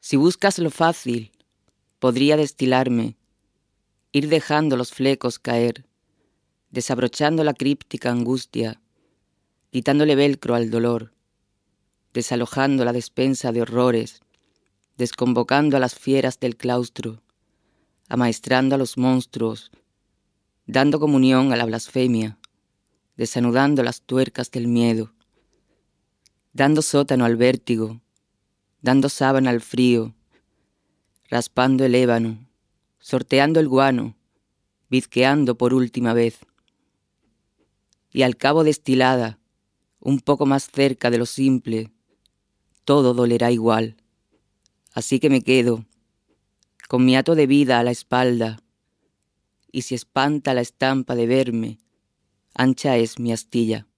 Si buscas lo fácil, podría destilarme, ir dejando los flecos caer, desabrochando la críptica angustia, quitándole velcro al dolor, desalojando la despensa de horrores, desconvocando a las fieras del claustro, amaestrando a los monstruos, dando comunión a la blasfemia, desanudando las tuercas del miedo, dando sótano al vértigo, dando sábana al frío, raspando el ébano, sorteando el guano, bizqueando por última vez. Y al cabo destilada, un poco más cerca de lo simple, todo dolerá igual. Así que me quedo, con mi hato de vida a la espalda, y si espanta la estampa de verme, ancha es mi astilla.